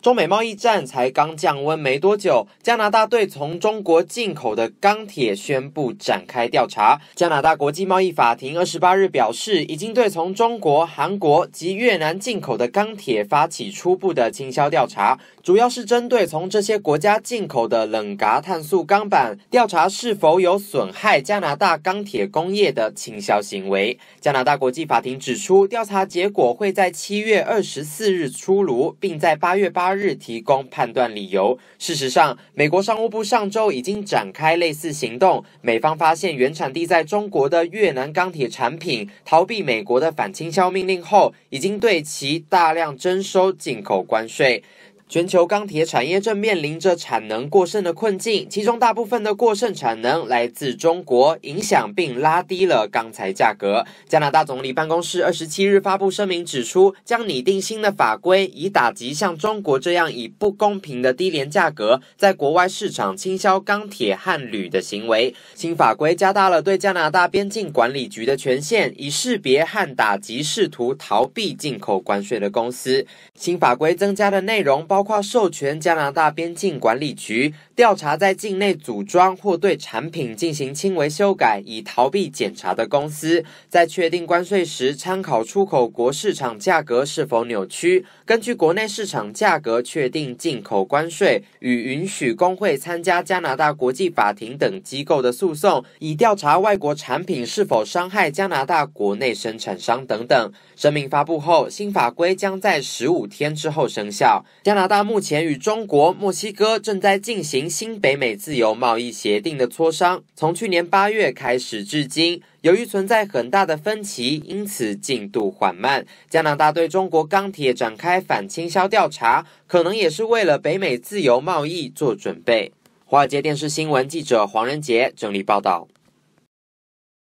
中美贸易战才刚降温没多久，加拿大对从中国进口的钢铁宣布展开调查。加拿大国际贸易法庭二十八日表示，已经对从中国、韩国及越南进口的钢铁发起初步的倾销调查，主要是针对从这些国家进口的冷轧碳素钢板，调查是否有损害加拿大钢铁工业的倾销行为。加拿大国际法庭指出，调查结果会在七月二十四日出炉，并在八月。八日提供判断理由。事实上，美国商务部上周已经展开类似行动。美方发现原产地在中国的越南钢铁产品逃避美国的反倾销命令后，已经对其大量征收进口关税。全球钢铁产业正面临着产能过剩的困境，其中大部分的过剩产能来自中国，影响并拉低了钢材价格。加拿大总理办公室二十七日发布声明，指出将拟定新的法规，以打击像中国这样以不公平的低廉价格在国外市场倾销钢铁和铝的行为。新法规加大了对加拿大边境管理局的权限，以识别和打击试图逃避进口关税的公司。新法规增加的内容包。包括授权加拿大边境管理局调查在境内组装或对产品进行轻微修改以逃避检查的公司，在确定关税时参考出口国市场价格是否扭曲，根据国内市场价格确定进口关税，与允许工会参加加拿大国际法庭等机构的诉讼，以调查外国产品是否伤害加拿大国内生产商等等。声明发布后，新法规将在十五天之后生效。加拿。大目前，与中国、墨西哥正在进行新北美自由贸易协定的磋商。从去年八月开始至今，由于存在很大的分歧，因此进度缓慢。加拿大对中国钢铁展开反倾销调查，可能也是为了北美自由贸易做准备。华尔街电视新闻记者黄仁杰整理报道。